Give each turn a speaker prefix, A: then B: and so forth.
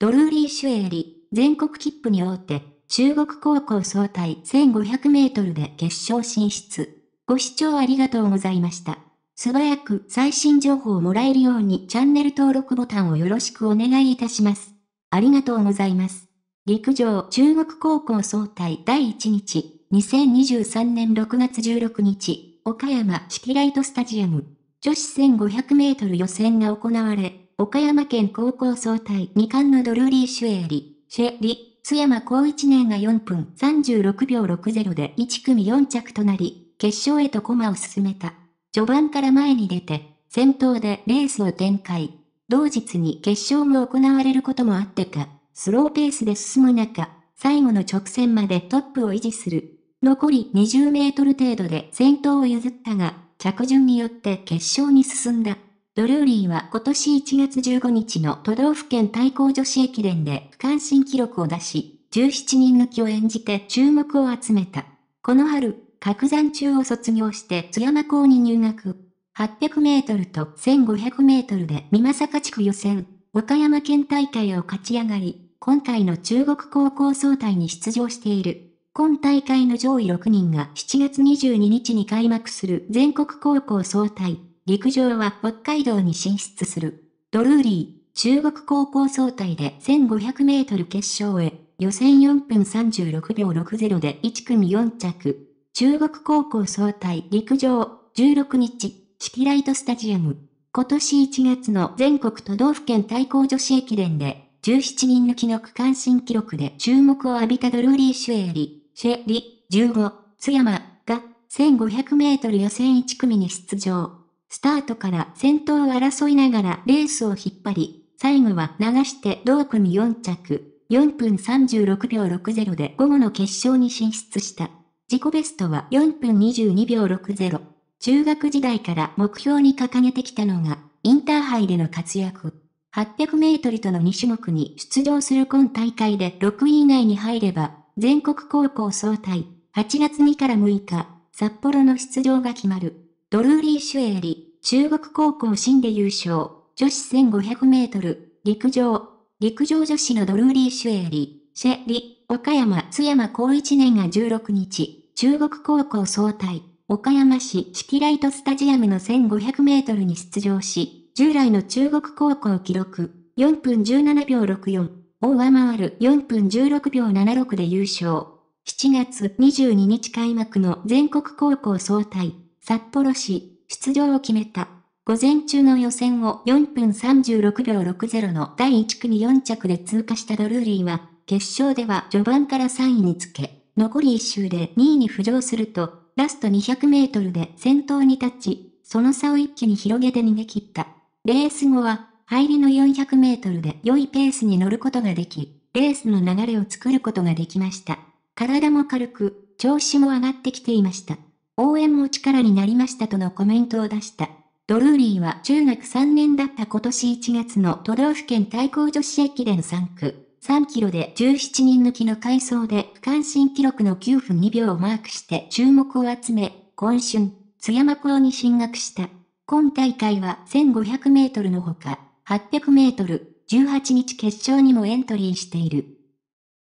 A: ドルーリー・シュエーリ、全国切符に大手、中国高校総体1500メートルで決勝進出。ご視聴ありがとうございました。素早く最新情報をもらえるようにチャンネル登録ボタンをよろしくお願いいたします。ありがとうございます。陸上中国高校総体第1日、2023年6月16日、岡山式ライトスタジアム、女子1500メートル予選が行われ、岡山県高校総体2冠のドルーリー・シュエーリ、シェリ、津山高1年が4分36秒60で1組4着となり、決勝へと駒を進めた。序盤から前に出て、先頭でレースを展開。同日に決勝も行われることもあってか、スローペースで進む中、最後の直線までトップを維持する。残り20メートル程度で先頭を譲ったが、着順によって決勝に進んだ。ドルーリーは今年1月15日の都道府県対抗女子駅伝で区間新記録を出し、17人抜きを演じて注目を集めた。この春、拡山中を卒業して津山校に入学。800メートルと1500メートルで美坂地区予選、岡山県大会を勝ち上がり、今回の中国高校総体に出場している。今大会の上位6人が7月22日に開幕する全国高校総体陸上は北海道に進出する。ドルーリー、中国高校総体で1500メートル決勝へ、予選4分36秒60で1組4着。中国高校総体陸上、16日、式ライトスタジアム。今年1月の全国都道府県対抗女子駅伝で、17人抜きの区間新記録で注目を浴びたドルーリー・シュエリ、シェリ、15、津山が1500メートル予選1組に出場。スタートから先頭を争いながらレースを引っ張り、最後は流して同組4着、4分36秒60で午後の決勝に進出した。自己ベストは4分22秒60。中学時代から目標に掲げてきたのが、インターハイでの活躍。800メートルとの2種目に出場する今大会で6位以内に入れば、全国高校総体、8月2から6日、札幌の出場が決まる。ドルーリー・シュエーリ、中国高校新で優勝、女子1500メートル、陸上、陸上女子のドルーリー・シュエーリ、シェリ、岡山津山高一年が16日、中国高校総体、岡山市シティライトスタジアムの1500メートルに出場し、従来の中国高校記録、4分17秒64を上回る4分16秒76で優勝。7月22日開幕の全国高校総体、札幌市、出場を決めた。午前中の予選を4分36秒60の第1組4着で通過したドルーリーは、決勝では序盤から3位につけ、残り1周で2位に浮上すると、ラスト200メートルで先頭に立ち、その差を一気に広げて逃げ切った。レース後は、入りの400メートルで良いペースに乗ることができ、レースの流れを作ることができました。体も軽く、調子も上がってきていました。応援も力になりましたとのコメントを出した。ドルーリーは中学3年だった今年1月の都道府県対抗女子駅伝3区、3キロで17人抜きの回走で区間新記録の9分2秒をマークして注目を集め、今春、津山校に進学した。今大会は1500メートルのほか、800メートル、18日決勝にもエントリーしている。